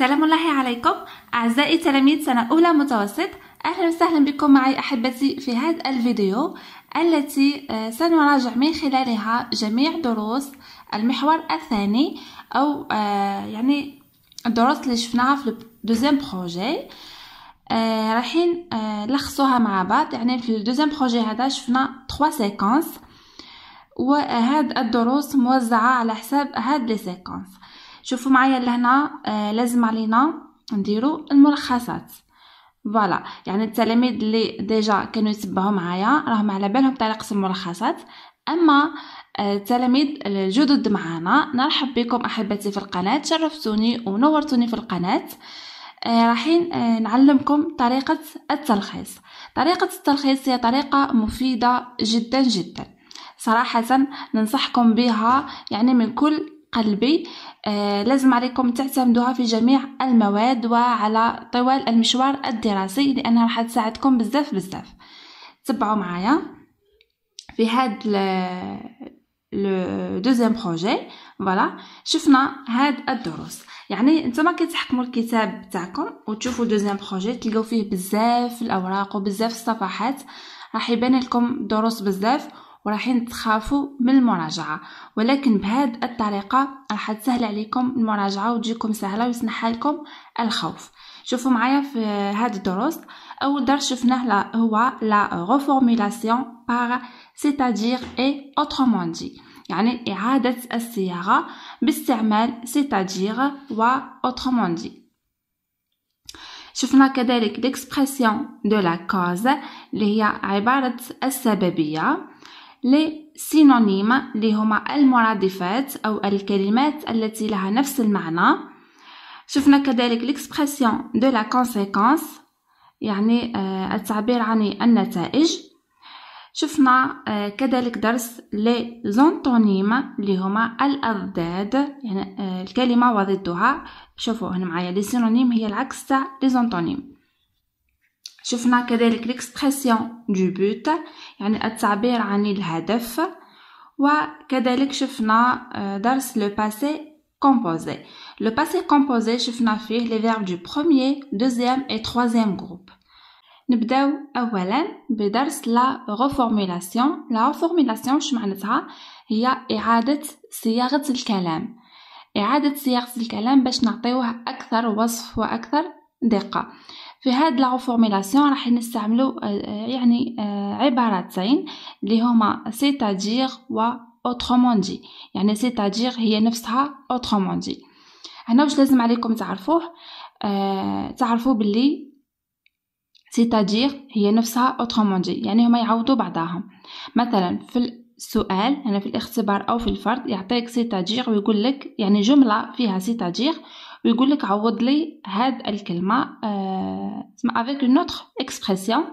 سلام الله عليكم أعزائي تلاميذ سنة أولى متوسط أهلا وسهلا بكم معي أحبتي في هذا الفيديو التي آه، سنراجع من خلالها جميع دروس المحور الثاني أو آه، يعني الدروس اللي شفناها في دوزيام آه، بروجي رايحين نلخصوها مع بعض يعني في الدوزيام بروجي هذا شفنا 3 سيكونس وهاد الدروس موزعة على حساب هاد لي سيكونس شوفوا معايا لهنا آه لازم علينا نديرو الملخصات فوالا يعني التلاميذ اللي ديجا كانوا يتبعوا معايا راهم على بالهم طريقه الملخصات اما آه، التلاميذ الجدد معانا نرحب بكم احبتي في القناه شرفتوني ونورتوني في القناه آه، راحين آه، نعلمكم طريقه التلخيص طريقه التلخيص هي طريقه مفيده جدا جدا صراحه ننصحكم بها يعني من كل قلبي آه، لازم عليكم تعتمدوها في جميع المواد وعلى طوال المشوار الدراسي لأنها راح تساعدكم بزاف بزاف تبعوا معايا في هاد لو دوزيام بروجي فوالا شفنا هاد الدروس يعني انتما كتحكموا الكتاب تاعكم وتشوفوا دوزيام بروجي تلقاو فيه بزاف الاوراق وبزاف الصفحات راح يبان لكم دروس بزاف وراحين تخافوا من المراجعه ولكن بهاد الطريقه راح تسهل عليكم المراجعه وتجيكم سهله ويسنح لكم الخوف شوفوا معايا في هاد الدروس اول درس شفناه هو لا reformulation par c'est-à-dire et autrement dit يعني إعادة الصياغة باستعمال c'est-à-dire و autrement dit شفنا كذلك l'expression de la cause اللي هي عبارة السببية لي سينونيم اللي هما المرادفات او الكلمات التي لها نفس المعنى شفنا كذلك ليكسبرسيون دو لا كونسيكونس يعني آه، التعبير عن النتائج شفنا آه، كذلك درس لي زونتونيم اللي هما الاضداد يعني آه، الكلمه وضدها شوفوا هنا معايا لي سينونيم هي العكس تاع لي زونتونيم شفنا كذلك ليكسبرسيون دو بوت يعني التعبير عن الهدف وكذلك شفنا آه، درس لو باسي كومبوزي لو باسي كومبوزي شفنا فيه لي فيرب دو بروميير دوزيام اي تروازيام جروب نبداو اولا بدرس لا ريفورمولاسيون لا ريفورمولاسيون شو معناتها هي اعاده صياغه الكلام اعاده صياغه الكلام باش نعطيوه اكثر وصف واكثر دقه في هاد لا فورمولاسيون راح نستعملو آه، يعني آه، عبارتين اللي هما سيتادير و اوترومون دي يعني سيتادير هي نفسها اوترومون دي هنا واش لازم عليكم تعرفوه آه تعرفوا باللي سيتادير هي نفسها اوترومون دي يعني هما يعوضوا بعضاهم مثلا في السؤال هنا يعني في الاختبار او في الفرد يعطيك سيتادير ويقول لك يعني جمله فيها سيتادير ويقول لك عوض لي هاد الكلمه آه، اسمها افيك اون اوتر اكسبرسيون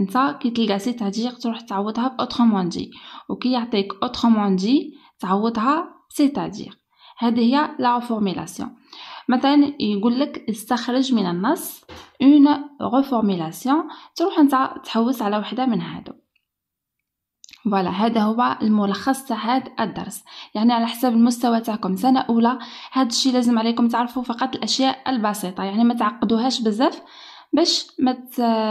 انت كي تلقى سي تعجيق تروح تعوضها باوترومون موندي وكي يعطيك اوترومون موندي تعوضها سي تعجيق هذه هي لا فورميلاسيون مثلا يقول لك استخرج من النص اون ريفورميلاسيون تروح انت تحوس على وحده من هادو فوالا هذا هو الملخص تاع هذا الدرس يعني على حسب المستوى تاعكم سنه اولى هذا الشيء لازم عليكم تعرفوا فقط الاشياء البسيطه يعني ما تعقدوهاش بزاف باش ما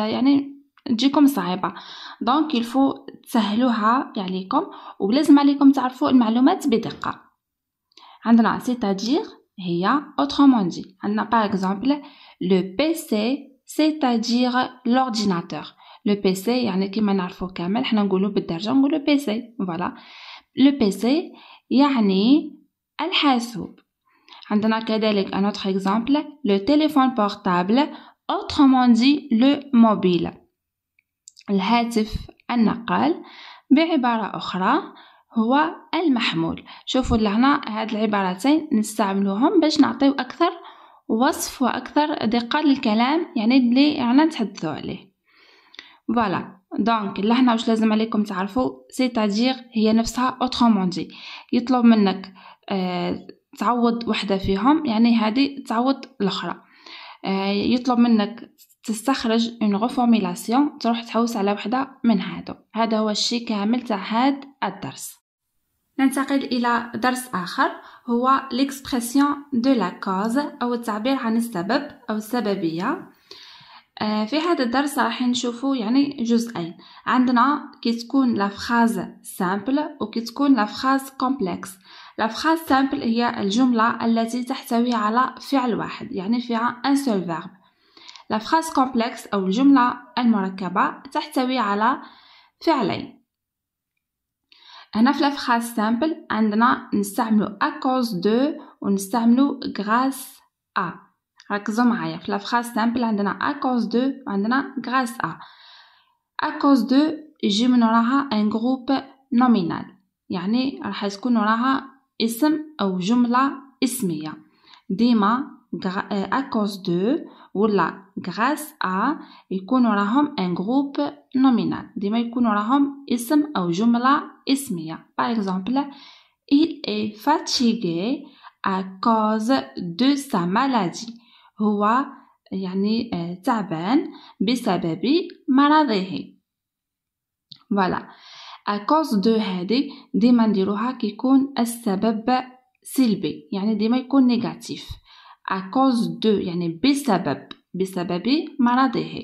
يعني تجيكم صعيبه دونك يلفو تسهلوها عليكم ولازم عليكم تعرفوا المعلومات بدقه عندنا cest هي autrement عندنا باغ اكزومبل لو بي سي a dire لو بي سي يعني كيما نعرفو كامل حنا نقولو بالدرجه نقولو بي سي فوالا لو بي سي يعني الحاسوب عندنا كذلك ان اوتر اكزامبل لو تيليفون بورتابل اوترمون دي لو موبيل الهاتف النقال بعبارة أخرى هو المحمول شوفوا لهنا هاد العبارتين نستعملوهم باش نعطيو أكثر وصف وأكثر دقة للكلام يعني اللي يعني نتحدثوا عليه فوالا دونك اللي حنا واش لازم عليكم تعرفوا سيتادير هي نفسها اوترومون دي يطلب منك آه تعوض وحده فيهم يعني هذه تعوض الاخرى آه يطلب منك تستخرج اون غوفورميلاسيون تروح تحوس على وحده من هادو هذا هو الشيء كامل تاع هاد الدرس ننتقل الى درس اخر هو l'expression دو لا كوز او التعبير عن السبب او السببيه آه، في هذا الدرس راح نشوفو يعني جزئين عندنا كي تكون لا فراز سامبل وكي تكون لا فراز كومبلكس لا فراز سامبل هي الجمله التي تحتوي على فعل واحد يعني فيها ان سول فيرب لا فراز كومبلكس او الجمله المركبه تحتوي على فعلين هنا في لافخاز سامبل عندنا نستعملو اكوز دو ونستعملو غراس ا la phrase simple, est à cause de » grâce à ».« À cause de » signifie un groupe nominal. à un ou une euh, à cause de » ou « grâce à » un groupe nominal. Par exemple, « il est fatigué à cause de sa maladie ». هو يعني آه، تعبان بسبب مرضه فوالا اكوز دو هادي ديما نديروها كيكون السبب سلبي يعني ديما يكون نيجاتيف اكوز دو يعني بسبب بسبب مرضه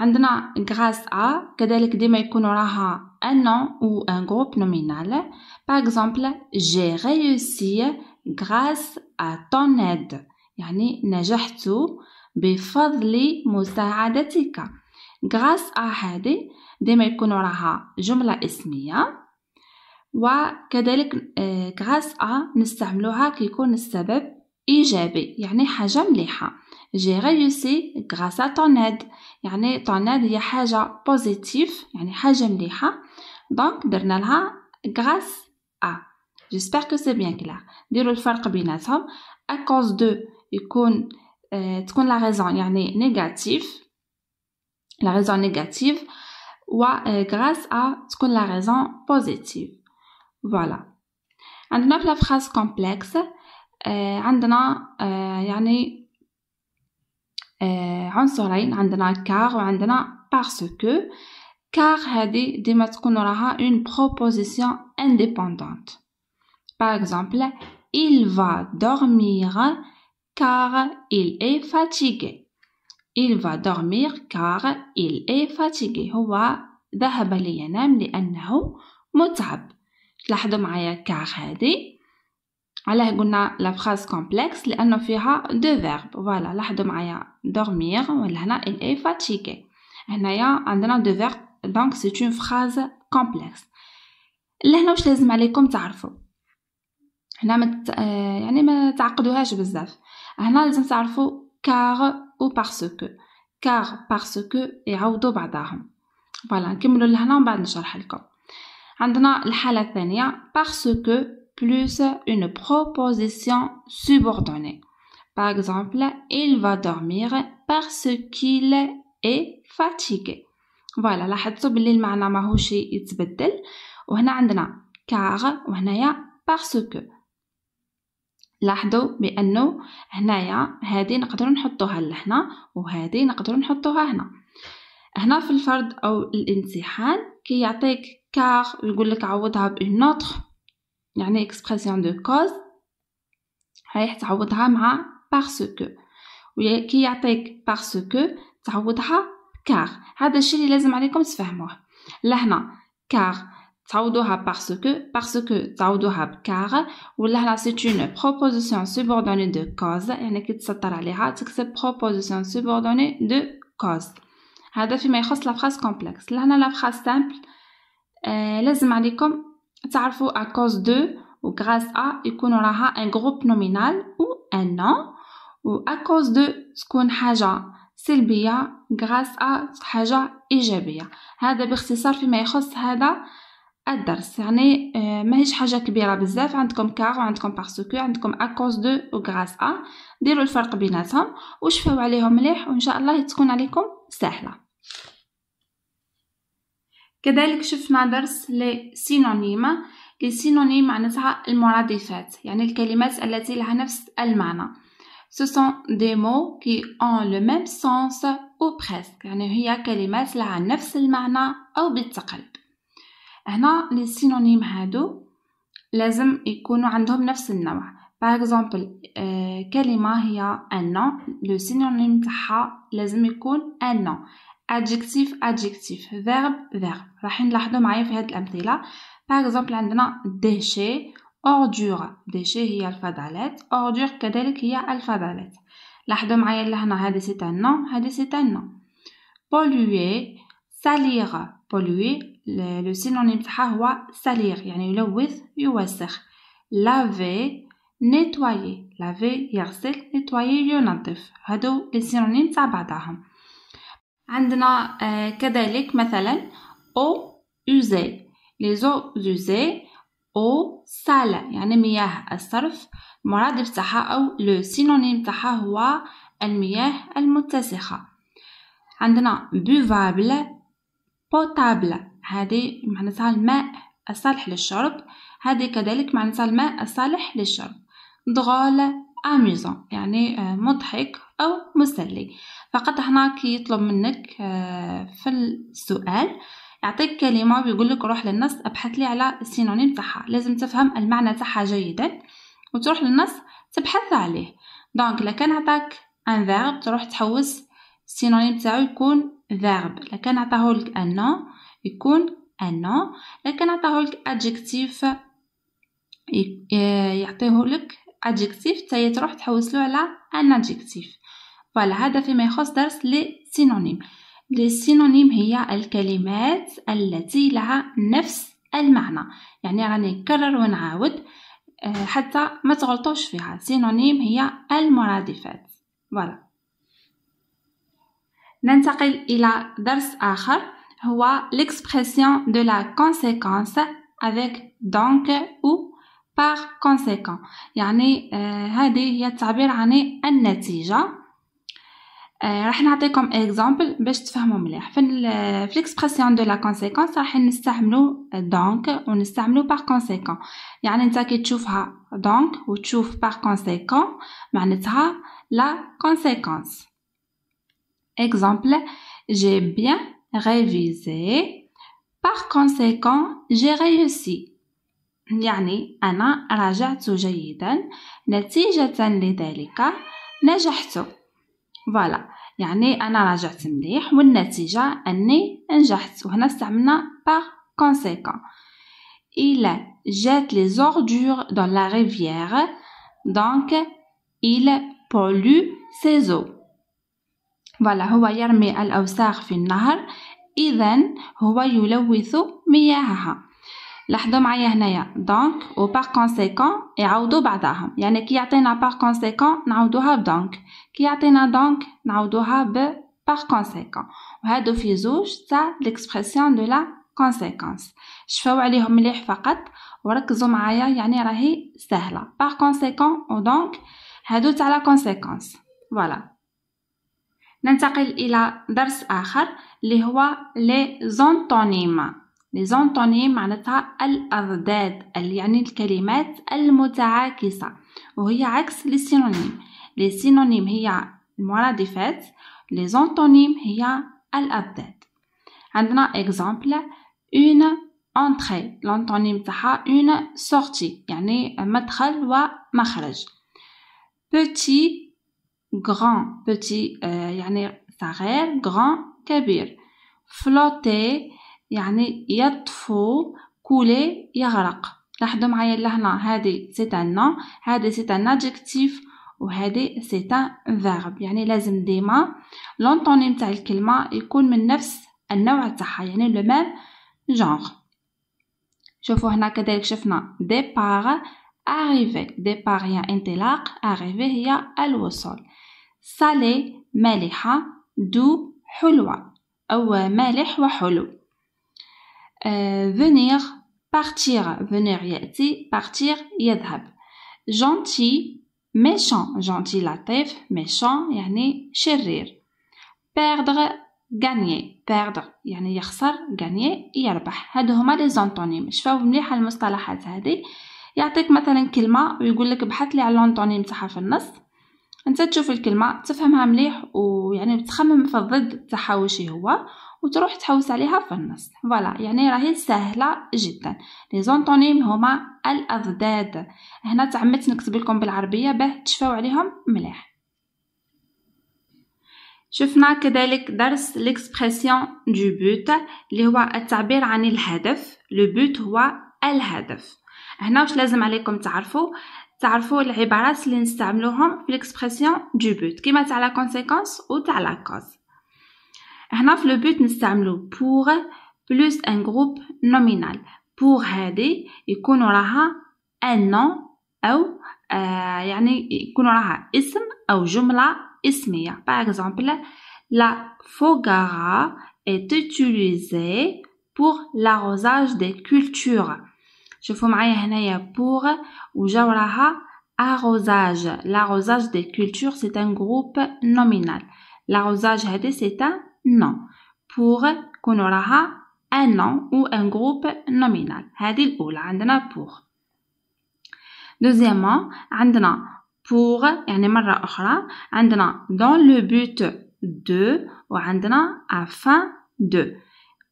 عندنا غراس ا كذلك ديما يكون وراها ان او ان جروب نومينال باغ اكزومبل جي ريوسي غراس ا طون ايد يعني نجحت بفضل مساعدتك غاس ا هادي ديما يكون وراها جمله اسميه وكذلك آه، غاس ا نستعملوها كيكون السبب ايجابي يعني حاجه مليحه جي ريوسي غاس ا طوناد يعني طوناد هي حاجه بوزيتيف يعني حاجه مليحه دونك درنا لها غاس ا جيسبر كو سي بيان كلير ديروا الفرق بيناتهم ا كوز دو Euh, la raison y la raison négative ou euh, grâce à la raison positive voilà en la phrase complexe en donnant car parce que car euh, des une proposition indépendante par exemple il va dormir car il est fatigué. Il va dormir car il est fatigué. هو ذهب لينام لأنه متعب. لاحظوا معايا كار هذه علاه قلنا لا فراز كومبلكس لانه فيها دو فيرب فوالا لاحظوا معايا دورمير ولا هنا il est fatigué هنايا عندنا دو فيرب دونك سي اون فراز كومبلكس لهنا واش لازم عليكم تعرفوا هنا مت... آه، يعني ما تعقدوهاش بزاف هنا لازم تعرفوا parce que باسكو كار باسكو يعوضوا بعضهم فوالا نكملوا لهنا ومن بعد نشرح لكم عندنا Parce que » plus une proposition subordonnée. Par exemple, il va dormir parce qu'il est fatigué. فوالا لاحظتوا باللي المعنى ماهوش يتبدل وهنا parce que ». لاحظوا بانه هنايا هذه نقدروا نحطوها لهنا وهذه نقدروا نحطوها هنا هنا في الفرض او الامتحان كيعطيك كي كار يقول لك عوضها بان يعني اكسبرسيون دو كوز رايح تعوضها مع باسكو وكي يعطيك باسكو تعوضها كار هذا الشيء اللي لازم عليكم تفهموه لهنا كار تعودوها بارسكو بارسكو تعودوها بكار ولا هنا سي اون بروبوزيسيون سوبوردوني دو كوز يعني كي تسطر عليها تكتب بروبوزيسيون سوبوردوني دو كوز هذا فيما يخص لا فراس كومبلكس لهنا لا فراس سامبل لازم عليكم تعرفوا ا كوز دو و غراس ا يكون راها ان غروب نومينال و ان نون و ا كوز دو تكون حاجه سلبيه غراس ا حاجه ايجابيه هذا باختصار فيما يخص هذا الدرس يعني آه، ماهيش حاجه كبيره بزاف عندكم كار وعندكم بارسوكو عندكم اكوز دو وغراس ا ديروا الفرق بيناتهم وشفاو عليهم مليح وان شاء الله تكون عليكم سهله كذلك شفنا درس لي سينونيم لي سينونيم معناتها المرادفات يعني الكلمات التي لها نفس المعنى Ce sont des mots qui ont le même sens ou presque يعني هي كلمات لها نفس المعنى أو بالتقلب هنا لي سينونيم هادو لازم يكونوا عندهم نفس النوع باغ اكزومبل آه، كلمه هي ان لو سينونيم تاعها لازم يكون ان ادجكتيف ادجكتيف فيرب فيرب راح نلاحظوا معايا في هذه الامثله باغ اكزومبل عندنا ديشي اوردور ديشي هي الفضلات اوردور كذلك هي الفضلات لاحظوا معايا لهنا هذه سي ان هذه سي ان بولوي ساليغ بولوي لو سينونيم تاعها هو سالير يعني يلوث يوسخ لافي نيتواي لافي يغسل نيتواي ينظف هادو لي سينونيم تاع بعضهم عندنا euh, كذلك مثلا او يوزي لي زو يوزي او سالا يعني مياه الصرف المرادف تاعها او لو سينونيم تاعها هو المياه المتسخه عندنا بوفابل بوتابل هذه معناتها الماء الصالح للشرب هذه كذلك معناتها الماء الصالح للشرب دغول اميزون يعني آه، مضحك او مسلي فقط هنا كي يطلب منك آه، في السؤال يعطيك كلمة ويقول لك روح للنص ابحث لي على السينونيم تاعها لازم تفهم المعنى تاعها جيدا وتروح للنص تبحث عليه دونك كان عطاك ان فيرب تروح تحوس السينونيم تاعو يكون فيرب لكان عطاهولك ان نون يكون أنا لكن عطاهولك adjective يعطيهولك أدجكتيف تا تروح تحوسلو على أن أدجكتيف فوالا هذا فيما يخص درس لي سينونيم لي سينونيم هي الكلمات التي لها نفس المعنى يعني راني نكرر ونعاود آه، حتى ما تغلطوش فيها سينونيم هي المرادفات فوالا ننتقل إلى درس آخر Roi l'expression de la conséquence avec donc ou par conséquent يعني هذه هي التعبير عن النتيجة راح نعطيكم اكزامبل باش تفهموا مليح في في الاكسبرسيون دو لا كونسيكونس راح نستعملو دونك ونستعملو بار كونسيكون يعني انت كي تشوفها دونك وتشوف بار كونسيكون معناتها لا كونسيكونس اكزامبل جي بيان révisé. Par conséquent, j'ai réussi. يعني أنا راجعت جيدا نتيجة لذلك نجحت فوالا يعني أنا راجعت مليح والنتيجة أني نجحت وهنا استعملنا par conséquent Il jette les ordures dans la rivière donc il pollue ses eaux فوالا هو يرمي الأوساخ في النهر إذا هو يلوث مياهها لاحظوا معايا هنايا دونك و بار كونسيكون يعاودوا بعضها يعني كي يعطينا باغ كونسيكون نعاودوها بدونك كي يعطينا دونك نعاودوها ب بار كونسيكون وهادو في زوج تاع ليكسبرسيون دو لا كونسيكونس شفاو عليهم مليح فقط وركزوا معايا يعني راهي سهله باغ كونسيكون و دونك هادو تاع لا كونسيكونس فوالا ننتقل إلى درس آخر اللي هو لي زونتونيم لي زونتونيم معناتها الأضداد يعني الكلمات المتعاكسة وهي عكس لي سينونيم لي سينونيم هي المرادفات لي زونتونيم هي الأضداد عندنا إكزامبل اون entrée لونطونيم تاعها اون سورتي يعني مدخل ومخرج petit grand petit يعني euh, صغير grand كبير فلوتي يعني يطفو كولي يغرق لاحظوا معايا لهنا هذه سي ان هذه سي ان ادجكتيف وهذه سي تان فيرب يعني لازم ديما لونطونيم تاع الكلمه يكون من نفس النوع تاعها يعني لو ميم جونغ شوفوا هنا كذلك شفنا ديبار اريفي ديبار هي انطلاق اريفي هي الوصول سالي مالحة دو حلوة أو مالح وحلو euh, venir partir venir يأتي partir يذهب gentil méchant gentil لطيف méchant يعني شرير perdre gagner perdre يعني يخسر gagner يربح هادو هما لي زونتونيم شفاو مليح المصطلحات هذه يعطيك مثلا كلمه ويقول لك بحث لي على لونتونيم تاعها في النص انت تشوف الكلمه تفهمها مليح ويعني تخمم في الضد تاعها واش هو وتروح تحوس عليها في النص فوالا يعني راهي سهله جدا لي زونطونيم هما الاضداد هنا تعمدت نكتب لكم بالعربيه باه تشفاو عليهم مليح شفنا كذلك درس ليكسبرسيون دو بوت اللي هو التعبير عن الهدف لو بوت هو الهدف هنا واش لازم عليكم تعرفوا تعرفوا العبارات du but, du but, دو la كيما ou لا la la cause ». لا كوز le but, لو بوت pour » plus un groupe nominal. Pour « هادي un ou Par exemple, « la est utilisée pour l'arrosage des cultures je fais « pour وجوراها arrosage l'arrosage des cultures c'est un groupe nominal l'arrosage c'est un nom pour qu'on un nom ou un groupe nominal هذه الأولى عندنا pour deuxièmement عندنا pour يعني مرة dans le but de à afin de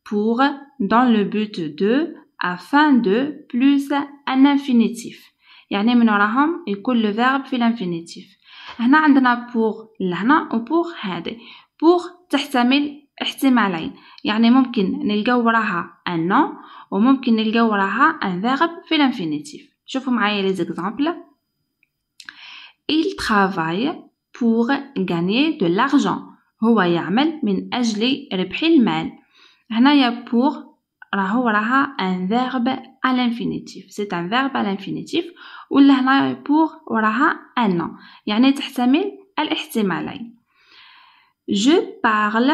pour dans le but de afin de plus un infinitif يعني من وراهم يكون le verbe في الانفينيتيف هنا عندنا بور لهنا و بور هادي بور تحتمل احتمالين يعني ممكن نلقاو وراها ان نو وممكن نلقاو وراها ان فيرب في الانفينيتيف شوفوا معايا لي زيكزامبل il travaille pour gagner de l'argent هو يعمل من اجل ربح المال هنايا بور verbe à l'infinitif c'est un verbe à l'infinitif pour un je parle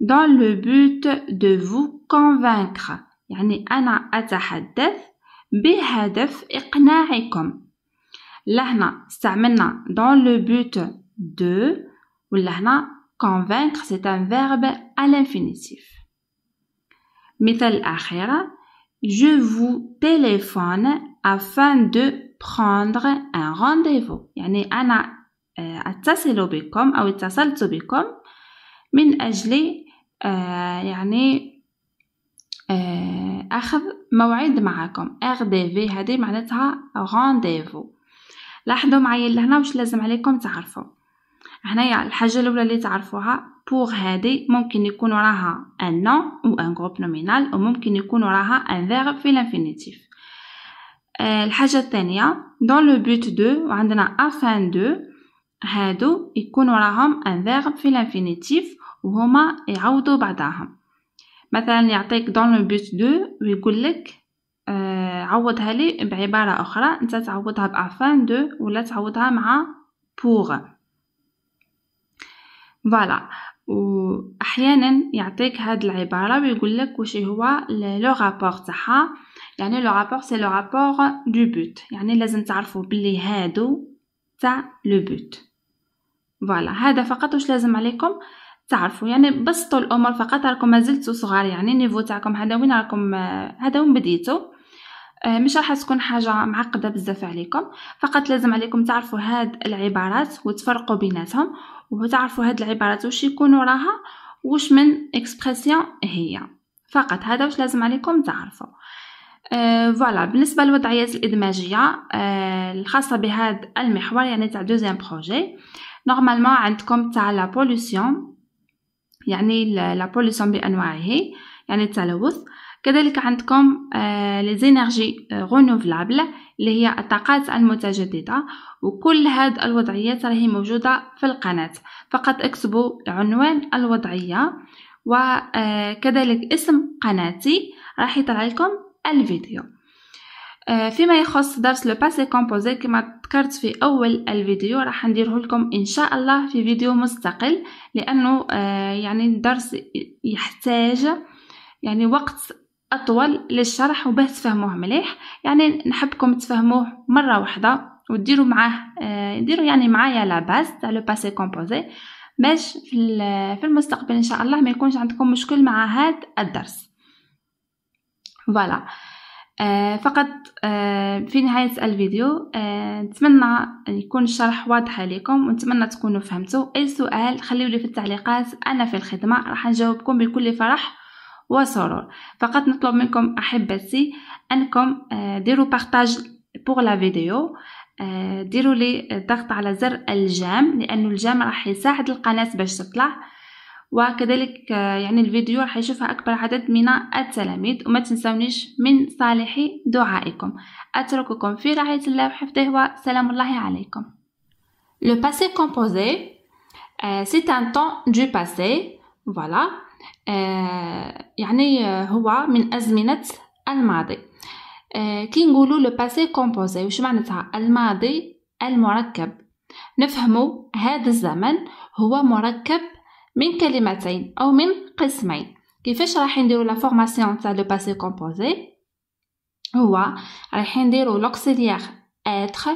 dans le but de vous convaincre Je parle dans le but de vous convaincre c'est un verbe à l'infinitif مثال آخر Je vous téléphone afin de prendre un rendez-vous يعني أنا آه، أتصل بكم أو اتصلت بكم من أجل آه، يعني آه، أخذ موعد معكم اغديفي هذه معناتها رونديفو لاحظوا معايا لهنا واش لازم عليكم تعرفوا هنايا الحاجة الأولى اللي تعرفوها بور هادي ممكن يكون وراها ان نون أو ان غروب نومينال ممكن يكون وراها ان فيرب في الانفينيتيف آه، الحاجة الثانية دون لو بوت دو وعندنا افان دو هادو يكون وراهم ان فيرب في الانفينيتيف وهما يعوضوا بعضاهم مثلا يعطيك دون لو بوت دو ويقول لك عوضها لي بعبارة أخرى أنت تعوضها بأفان دو ولا تعوضها مع بور فوالا واحيانا يعطيك هاد العباره ويقول لك واش هو لو رابور تاعها يعني لو رابور سي لو رابور دو بوت يعني لازم تعرفوا بلي هادو تاع لو بوت فوالا هذا فقط واش لازم عليكم تعرفوا يعني بسطوا الامور فقط راكم مازلتوا صغار يعني النيفو تاعكم هذا وين راكم هذا وين بديتوا آه، مش راح تكون حاجه معقده بزاف عليكم فقط لازم عليكم تعرفوا هاد العبارات وتفرقوا بيناتهم وتعرفوا هاد العبارات واش يكون راها واش من اكسبرسيون هي فقط هذا واش لازم عليكم تعرفوا آه، فوالا آه بالنسبه للوضعيات الادماجيه آه الخاصه بهذا المحور يعني تاع دوزيام بروجي نورمالمون عندكم تاع لا بوليسيون يعني لا بوليسيون بانواعه يعني التلوث كذلك عندكم ليزينرجي آه، رونوفلابل آه، اللي هي الطاقات المتجددة وكل هاد الوضعيات راهي موجودة في القناة فقط اكتبوا عنوان الوضعية وكذلك آه، اسم قناتي راح يطلع لكم الفيديو فيما يخص درس لو باسي كومبوزي كما ذكرت في اول الفيديو راح نديره لكم ان شاء الله في فيديو مستقل لانه يعني الدرس يحتاج يعني وقت أطول للشرح وباه تفهموه مليح يعني نحبكم تفهموه مرة واحدة وديروا معاه آه، ديروا يعني معايا لا باس تاع لو باسي كومبوزي باش في المستقبل ان شاء الله ما يكونش عندكم مشكل مع هذا الدرس فوالا آه، فقط آه، في نهاية الفيديو نتمنى يكون الشرح واضح لكم ونتمنى تكونوا فهمتوا اي سؤال خليولي في التعليقات انا في الخدمة راح نجاوبكم بكل فرح وسرور فقط نطلب منكم أحبتي أنكم آه، ديروا بارطاج بوغ لا فيديو ديروا لي ضغط على زر الجام لأنه الجام راح يساعد القناة باش تطلع وكذلك آه، يعني الفيديو راح يشوفها أكبر عدد من التلاميذ وما تنسونيش من صالح دعائكم أترككم في رعاية الله وحفظه وسلام الله عليكم Le passé composé, euh, c'est un temps du passé, voilà, آه، يعني هو من أزمنة الماضي آه، كي نقولوا لو باسي كومبوزي وش معناتها الماضي المركب نفهمو هذا الزمن هو مركب من كلمتين او من قسمين كيفاش راح نديرو لا فورماسيون تاع لو باسي كومبوزي هو راح نديرو لوكسيليير اتر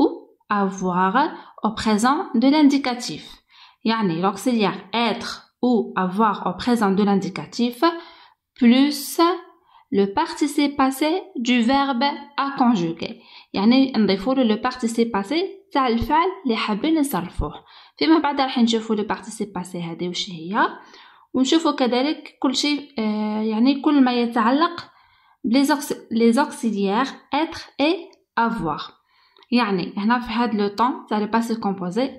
او افوار او بريزون دو لانديكاتيف يعني لوكسيليير اتر ou avoir au présent de l'indicatif plus le participe passé du verbe à conjuguer يعني نضيفوا له le participe passé تاع الفعل اللي حابين نصرفوه فيما بعد راح نشوفوا le participe passé هذه هي ونشوفوا كذلك كل شيء يعني كل ما les auxiliaires être et avoir يعني هنا في هذا لو طون تاع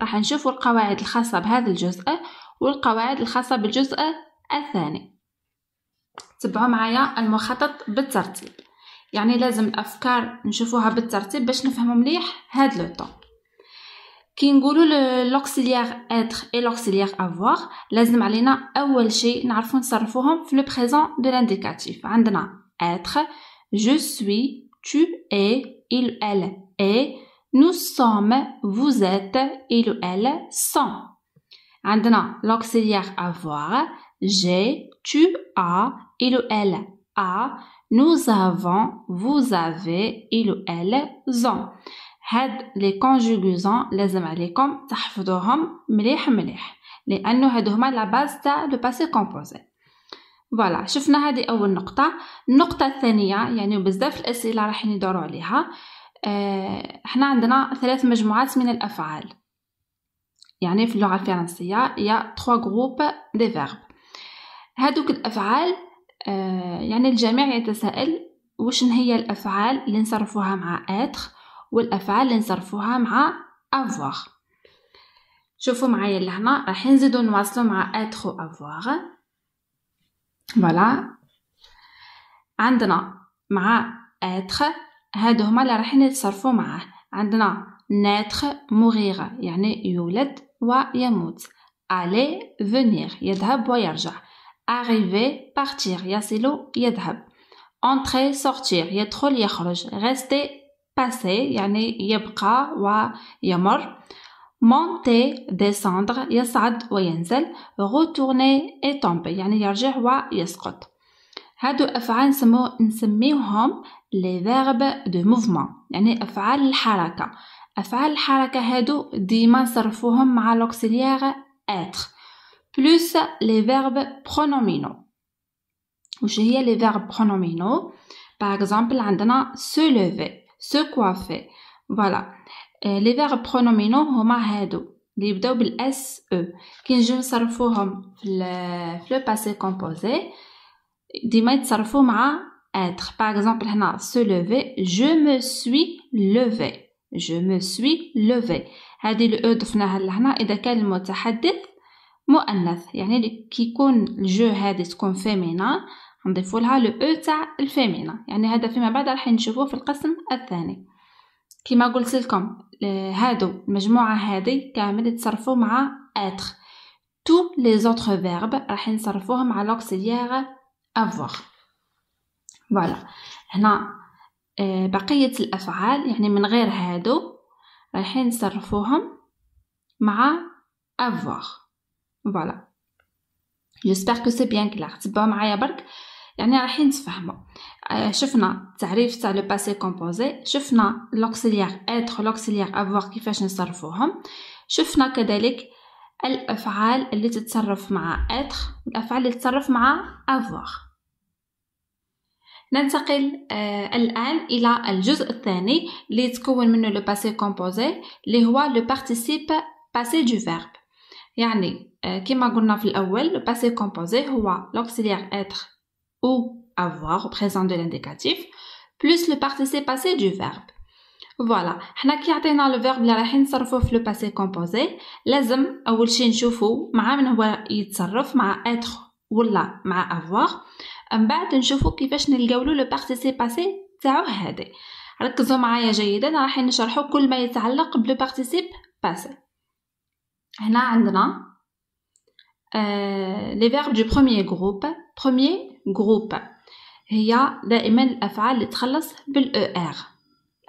راح نشوفوا القواعد الخاصه بهذا الجزء والقواعد الخاصة بالجزء الثاني تبعوا معايا المخطط بالترتيب يعني لازم الافكار نشوفوها بالترتيب باش نفهموا مليح هاد لو طون كي نقولوا لوكسيليير اتر اي لوكسيليير افوار لازم علينا اول شيء نعرفوا نصرفوهم في لو بريزون دو لانديكاتيف عندنا اتر جو سوي tu es il elle est nous sommes vous êtes il elle sont عندنا لوكسيليغ افواغ جي tu as et le elle a nous avons vous avez et le elle ont هاد لي كونجوغيزون لازم عليكم تحفظوهم مليح مليح لانه هادو هما لا باز تاع لو باسي كومبوزي فوالا شفنا هادي اول نقطه النقطه الثانيه يعني بزاف الاسئله راح يدوروا عليها اه حنا عندنا ثلاث مجموعات من الافعال يعني في اللغة الفرنسية هي تخوا جروب دي فيرب هادوك الأفعال آه، يعني الجميع يتساءل وش هي الأفعال اللي نصرفوها مع اتر والأفعال اللي نصرفوها مع افواغ شوفوا معايا لهنا راح نزيدو نواصلو مع اتر و افواغ فوالا عندنا مع اتر هادو هما اللي راح نتصرفو معاه عندنا ناتخ موغيغ يعني يولد ويموت aller venir يذهب ويرجع arriver partir يصل يذهب entrer sortir يدخل يخرج rester passer يعني يبقى ويمر monter descendre يصعد وينزل retourner et tomber يعني يرجع ويسقط هادو افعال نسمو نسميوهم لي فيرب دو موفمون يعني افعال الحركه afal haraka haddo dima sarrfouhama mal être plus les verbes pronominaux. Où je les verbes pronominaux par exemple, on a se lever, se coiffer, voilà. Euh, les verbes pronominaux, ils ont le double s-e, quin je sarrfouhama fl le passé composé, dima sarrfouma être. Par exemple, on a se lever, je me suis levé. جو مو سوي لوفي هذه الاو ضفناها لهنا اذا كان المتحدث مؤنث يعني كي يكون الجو هذه تكون فيمينا نضيفوا لها لو او e تاع الفيمينا يعني هذا فيما بعد راح نشوفوه في القسم الثاني كما قلت لكم هادو المجموعه هذه كامل تصرفوا مع اتر تو لي زوتر فيرب راح نصرفوهم على لوكسيليير افوار فوالا هنا آه، بقية الأفعال يعني من غير هادو رايحين نصرفوهم مع avoir فوالا جيسبر كو سي بيان كلار تبعوا معايا برك يعني رايحين تفهموا آه، شفنا تعريف تاع لو باسي كومبوزي شفنا لوكسيليير اتر لوكسيليير افوار كيفاش نصرفوهم شفنا كذلك الافعال اللي تتصرف مع اتر والافعال اللي تتصرف مع افوار ننتقل آه الآن إلى الجزء الثاني اللي يتكون منه لو باسي كومبوزي اللي هو لو بارتيسيپ باسي دو فيرب يعني آه كما قلنا في الأول لو باسي كومبوزي هو لوكسيليير اتر أو avoir au présent de l'indicatif plus le participe passé du verbe فوالا حنا كي عطينا لو فيرب اللي رايحين نصرفو في لو باسي كومبوزي لازم اول شي نشوفو مع من هو يتصرف مع اتر ولا مع avoir من بعد نشوفو كيفاش نلقاولو لو بارتيسي باسي تاعو هذا ركزوا معايا جيدا راح نشرحو كل ما يتعلق بلو بارتيسيب باسي هنا عندنا لي فيرب دو بروميير جروب بروميير جروب هي دائما الافعال اللي تخلص بالاو ار e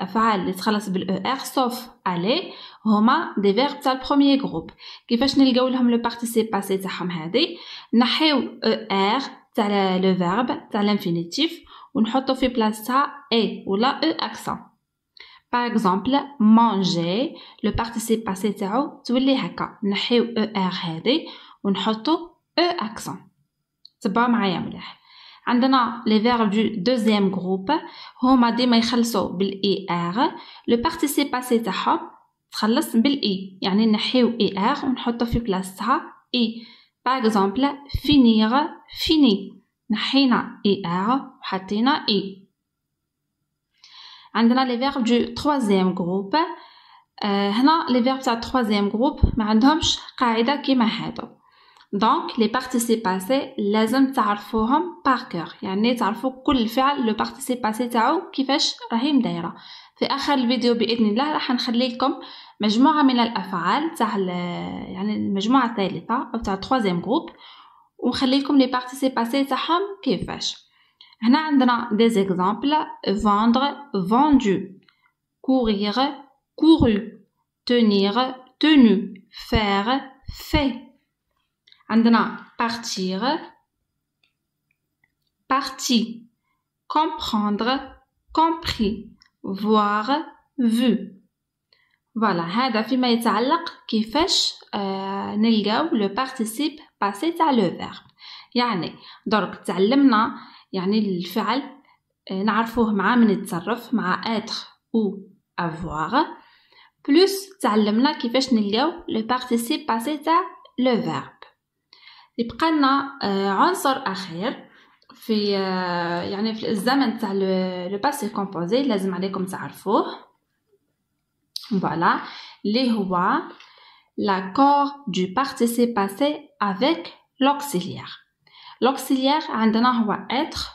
الافعال اللي تخلص بالاو ار سوف الي هما دي فيرب تاع البروميير جروب كيفاش نلقاو لهم لو بارتيسيب باسي تاعهم هذه نحيو او e ار تاع لو فيرب تاع لانفينيتيف ونحطو في بلاصتها اي ولا او اكسون باغ اكزومبل مانجي لو بارتيسيب باسي تاعو تولي هكا نحيو او ار هادي ونحطو او اكسون تبعوا معايا مليح عندنا لي فيرب دو دوزيام جروب هما ديما يخلصوا بالاي ار لو بارتيسيب باسي تاعهم تخلص بالاي e. يعني نحيو اي e ار ونحطو في بلاصتها اي Par exemple, finir, fini. Nahina er, hatina i. On a les verbes du troisième groupe. Hna, euh, les verbes du troisième groupe, ma ndomsh, kaida ki mahado. Donc, les participes passés, lazem ta'arfouhom par cœur. Yanni ta'arfou kul fi'al, le participe passé ta'ou, kifesh rahim daira. Fi akhar vidéo bi idnillah, rahan khalilkom. مجموعه من الافعال تاع يعني المجموعه الثالثه او تاع تروازيام جروب لكم لي بارتيسيباسي تاعهم كيفاش هنا عندنا دي زيكزامبل فاندر فاندو كورير كورو تونير تونو فير في عندنا partir parti comprendre compris voir vu فوالا هذا فيما يتعلق كيفاش آه، نلقاو لو بارتيسيب باسي تاع لو فيرب يعني درك تعلمنا يعني الفعل آه، نعرفوه مع من يتصرف مع اتر او افوار بلس تعلمنا كيفاش نلقاو لو بارتيسيب باسي تاع لو فيرب يبقى لنا آه، عنصر اخير في يعني في الزمن تاع لو باسي كومبوزي لازم عليكم تعرفوه Voilà. Les huwa, l'accord du participe passé avec l'auxiliaire. L'auxiliaire, عندنا هو être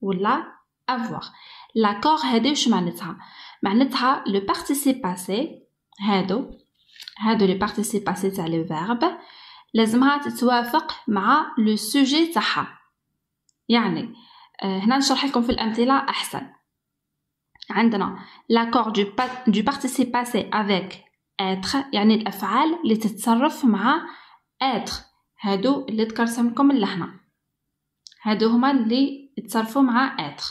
ولا avoir. L'accord هذا شو معناتها؟ معناتها le participe passé هادو هادو le participe passé تاع le verbe لازمها تتوافق مع le sujet تاعها. يعني هنا نشرح لكم في الأمثلة أحسن l'accord du, du participe passé avec être يعني الافعال اللي تتصرف مع être هادو اللي تكرسمكم لهنا هادو هما اللي يتصرفوا مع être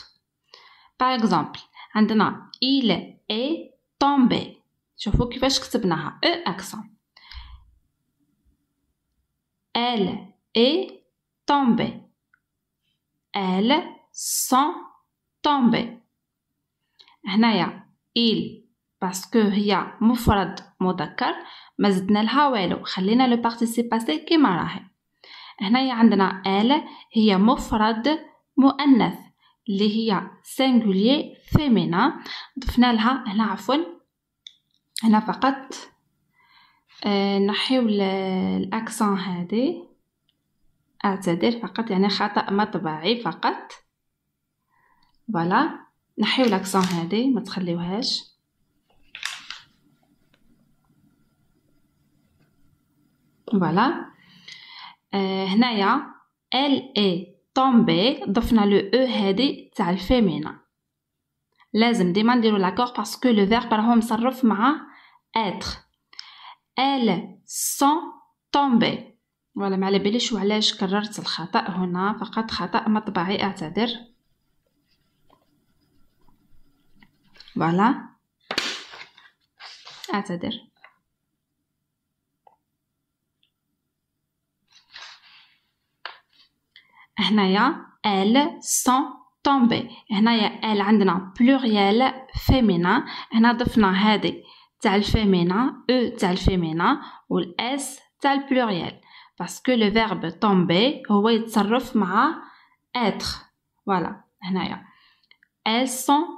par exemple il est tombé شوفوا كيفاش كتبناها e accent elle est tombée Elle sont tombée. هنايا il باسكو هي مفرد مذكر ما زدنا لها والو خلينا لو بارتيسيب باسي كيما راهي هنايا عندنا ال هي مفرد مؤنث اللي هي سينغولير فيمينا ضفنا لها هنا عفوا هنا فقط آه نحيو الاكسون هادي اعتذر فقط يعني خطا مطبعي فقط فوالا نحيو لاكسون هادي ما تخليوهاش فوالا آه هنايا ال اي طومبي ضفنا لو او e هادي تاع الفيمينا لازم ديما نديرو لاكور باسكو لو فيرب راهو مصرف مع اتر ال سون طومبي فوالا ما على باليش وعلاش كررت الخطا هنا فقط خطا مطبعي اعتذر فوالا اعتذر هنايا ال سون طومبي هنايا ال عندنا بلوريال فيمينا هنا ضفنا هذه تاع الفيمينا او e تاع الفيمينا والاس تاع البلوريال باسكو لو فيرب طومبي هو يتصرف مع اتر فوالا هنايا ال سون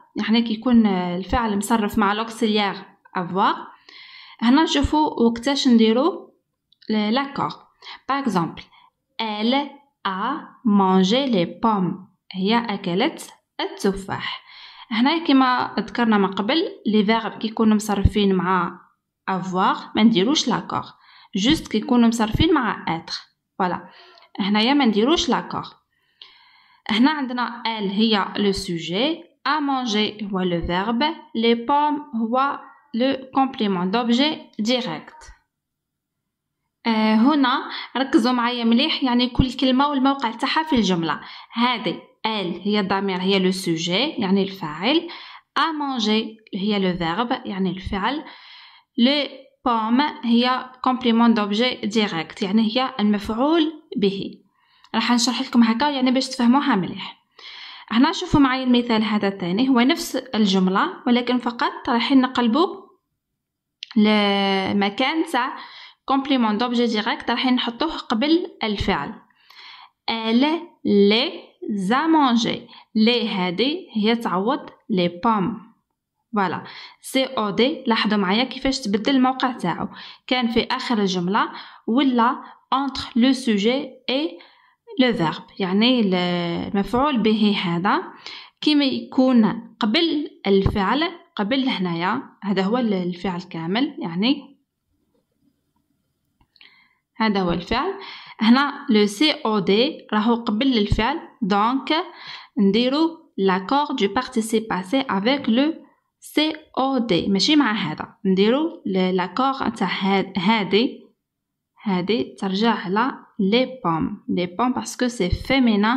يعني كيكون الفعل مصرف مع لوكسيليير افوار هنا نشوفو وقتاش نديرو لاكور باغ اكزومبل ال ا مانجي لي بوم هي اكلت التفاح هنا كما ذكرنا من قبل لي فيرب كيكونوا مصرفين مع افوار ما نديروش لاكور جوست كيكونوا مصرفين مع اتر فوالا هنايا ما نديروش لاكور هنا عندنا ال هي لو سوجي à manger هو le verbe les pommes هو le complément d'objet direct euh, هنا ركزوا معايا مليح يعني كل كلمه والموقع تاعها في الجمله هذه ال هي الضمير هي لو سوجي يعني الفاعل à manger هي لو verbe يعني الفعل les بوم هي كومبليمون دوبجي ديريكت يعني هي المفعول به راح نشرح لكم هكا يعني باش تفهموها مليح هنا شوفوا معايا المثال هذا الثاني هو نفس الجملة ولكن فقط راح نقلبو لمكان تاع كومبليمون دوبجي ديريكت راح نحطوه قبل الفعل ال لي زامونجي لي هادي هي تعوض لي بام فوالا سي او دي لاحظوا معايا كيفاش تبدل الموقع تاعو كان في اخر الجمله ولا entre لو سوجي اي لو فيرب يعني المفعول به هذا كيما يكون قبل الفعل قبل هنايا هذا هو الفعل كامل يعني هذا هو الفعل هنا لو سي او دي راهو قبل الفعل دونك نديرو لاكور دو بارتيسيب باسي افيك لو سي او دي ماشي مع هذا نديرو لاكور تاع هادي هادي ترجع على les pommes les pommes parce que c'est féminin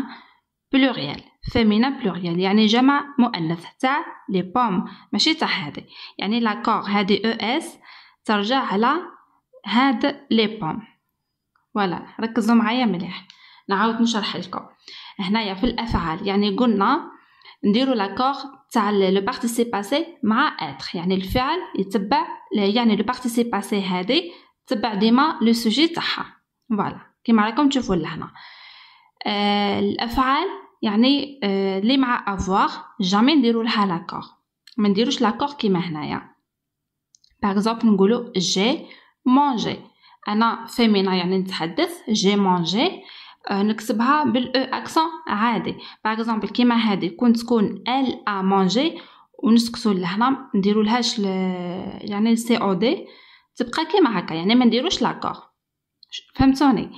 pluriel féminin pluriel يعني جمع مؤنث تاع les pommes ماشي تاع هذه يعني لاكور هذه او اس ترجع على هاد لي بوم فوالا ركزوا معايا مليح نعاود نشرح لكم هنايا في الافعال يعني قلنا نديروا لاكور تاع لو بارتيسيب باسي مع اتر يعني الفعل يتبع يعني لو بارتيسيب باسي هذه تبع ديما لو سوجي تاعها فوالا كيما راكم تشوفوا لهنا آه الافعال يعني آه لي مع افوار جامي نديرو لها لاكور ما نديروش لاكور كيما هنايا باغ اكزومبل نقولو جي مانجي انا فيمينا يعني نتحدث جي مانجي آه نكتبها بالاو اكسون e عادي باغ اكزومبل كيما هادي كون تكون ال ا مانجي ونسكتو لهنا نديرو لهاش يعني السي او دي تبقى كيما هكا يعني ما نديروش لاكور فهمتوني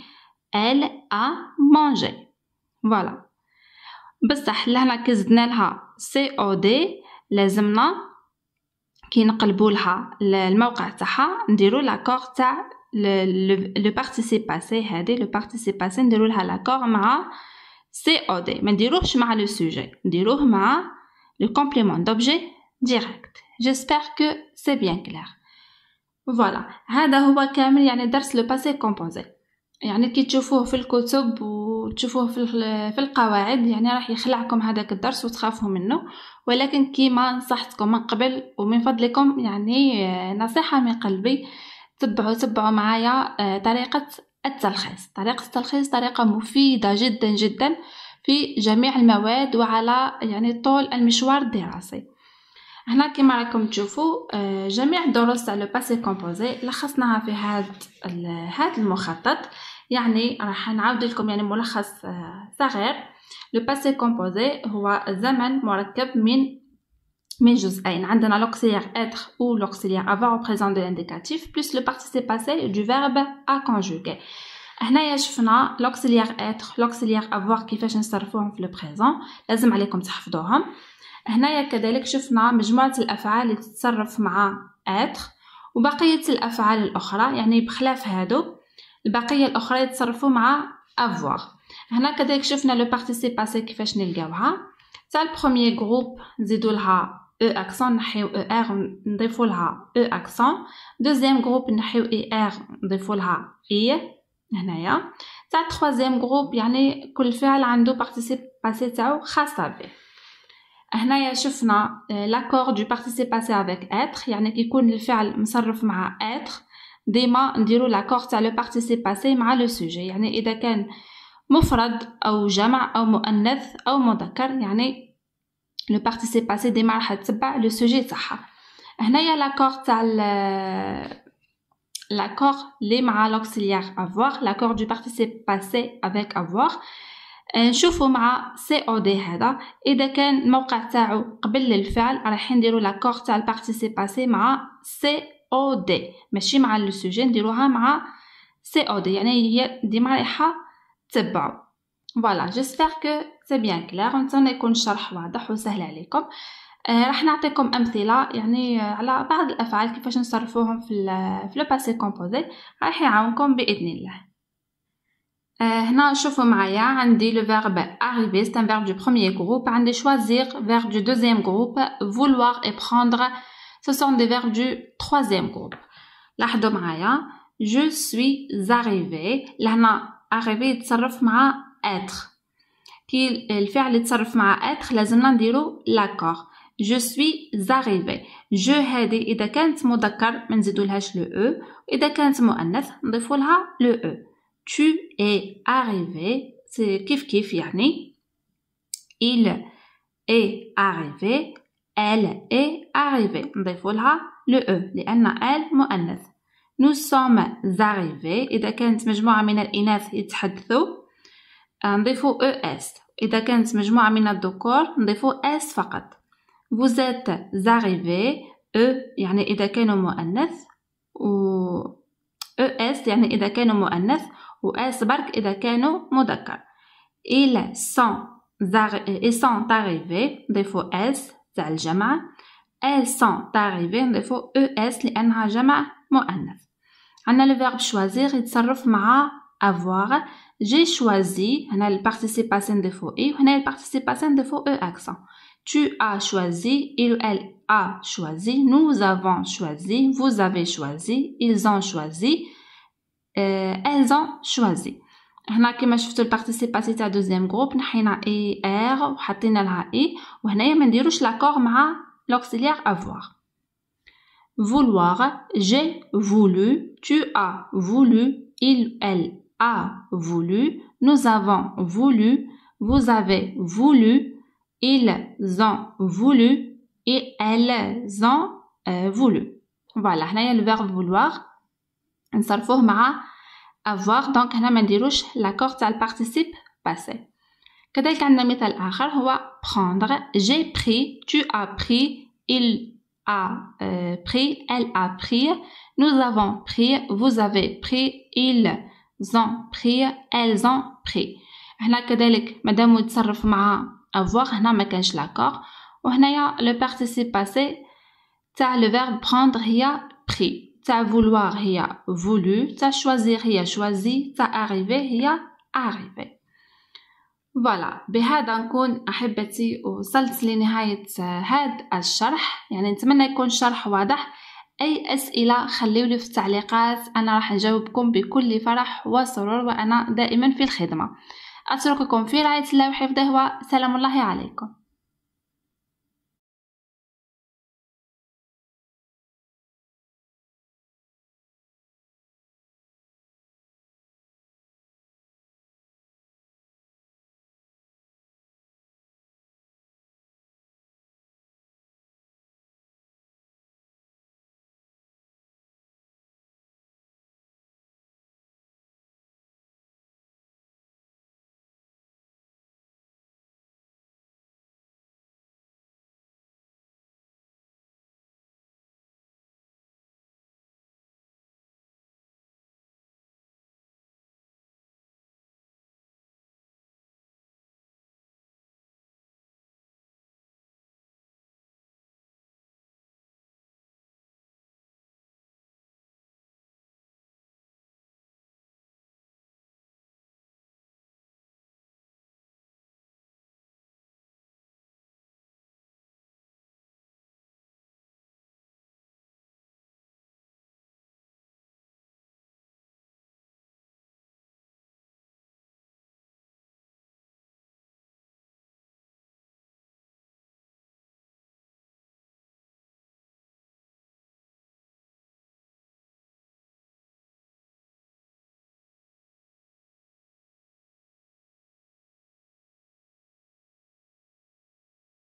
Elle a mangé. Voilà. Pour a? C O D. le Qui est Le Le le participe. C'est ça. Le participe. C'est à la carte. C Mais sujet. le complément d'objet direct. J'espère que c'est bien clair. Voilà. le passé composé. يعني كي تشوفوه في الكتب وتشوفوه في في القواعد يعني راح يخلعكم هذاك الدرس وتخافوا منه ولكن كيما نصحتكم من قبل ومن فضلكم يعني نصيحة من قلبي تبعوا تبعوا معايا آه، طريقة التلخيص طريقة التلخيص طريقة مفيدة جدا جدا في جميع المواد وعلى يعني طول المشوار الدراسي هنا كما راكم تشوفوا آه، جميع الدروس تاع لو باسي كومبوزي لخصناها في هاد هاد المخطط يعني راح نعاود لكم يعني ملخص آه، صغير لو باسي كومبوزي هو زمن مركب من من جزئين عندنا لوكسيير اتر او لوكسيير avoir او بريزون دو انديكاتيف بلس لو بارتيسي باسي دو فيرب ا كونجوغي هنايا شفنا لوكسيير اتر لوكسيير avoir كيفاش نصرفوهم في لو بريزون لازم عليكم تحفظوهم هنايا كذلك شفنا مجموعة الأفعال اللي تتصرف مع être وبقية الأفعال الأخرى يعني بخلاف هادو البقية الأخرى يتصرفوا مع avoir هنا كذلك شفنا لو participe باسي كيفاش نلقاوها تاع البروميير جروب نزيدو لها او e اكسون نحيو او e ار نضيفو لها او e اكسون دوزيام جروب نحيو اي ار نضيفو لها اي هنايا تاع تخوازيام جروب يعني كل فعل عنده بارتيسيب باسي تاعو خاصه به nous avons l'accord du participe passé avec « être être ». nous avons l'accord du participe le sujet. le participe passé, sujet nous avons l'accord du participe passé avec « avoir ». آه، نشوفوا مع سي او دي هذا اذا كان الموقع تاعو قبل الفعل راح نديرو لاكور تاع باسي مع سي او دي ماشي مع لو سوجي نديروها مع سي او دي يعني هي ديما رايحه تبعو فوالا جيسبر كو سي بيان كلير نتمنى يكون الشرح واضح وسهل عليكم آه راح نعطيكم امثله يعني آه، على بعض الافعال كيفاش نصرفوهم في في لو باسي كومبوزي راح يعاونكم باذن الله On a choisi le verbe arriver, c'est un verbe du premier groupe. On a choisi le verbe du deuxième groupe, vouloir et prendre. Ce sont des verbes du troisième groupe. laissez je suis arrivé. L'arriver, il s'agit d'être. Le fait d'être, il s'agit d'être, il faut dire l'accord. Je suis arrivé. Je, c'est-à-dire, si vous êtes en train de vous rappeler, le « e ». Si vous êtes en le « e ». tu es arrivé c'est kif kif يعني il est arrivé elle est arrivée نضيفوا لها le e لان elle مؤنث nous sommes arrivés اذا كانت مجموعه من الاناث يتحدثوا نضيفوا es اذا كانت مجموعه من الذكور نضيفوا s فقط vous êtes arrivés e يعني اذا كانوا مؤنث و es يعني اذا كانوا مؤنث ou « s » parce qu'ils étaient en train sont Ils sont arrivés, des fois « s » dans le jamais ». Elles sont arrivées, des fois « es » dans le mot « jamais » dans le a le verbe « choisir », il s'agit de « avoir ». J'ai choisi, on a le participe passé, des fois « et », on a le participe passé, des fois « e » accent. Tu as choisi, il ou elle a choisi, nous avons choisi, vous avez choisi, ils ont choisi elles ont choisi. هنا كما شفتوا البارتيسيباسي تاع دوزيام جروب نحينا اي ار وحطينا لها اي e، وهنايا ما نديروش مع vouloir j'ai voulu tu as voulu il elle a voulu nous avons voulu vous avez voulu ils ont voulu et elles ont euh, voulu voilà هنايا le verbe vouloir نصرفوه مع avoir Donc, هنا ما نديروش لاكور تاع البارتيسيب باسي كذلك عندنا مثال اخر هو prendre j'ai pris tu as pris il a pris elle a pris nous avons pris vous avez pris ils ont pris elles ont pris هنا كذلك مادام يتصرف avoir هنا ما كانش لاكور وهنايا لو بارتيسيب باسي تاع لو فيرب prendre هي pris تاع vouloir هي voulu تاع choisir هي choisi تاع arriver هي arrivé فوالا بهذا نكون احبتي وصلت لنهايه هذا الشرح يعني نتمنى يكون شرح واضح اي اسئله خليولي في التعليقات انا راح نجاوبكم بكل فرح وسرور وانا دائما في الخدمه اترككم في رعايه الله وحفظه سلام الله عليكم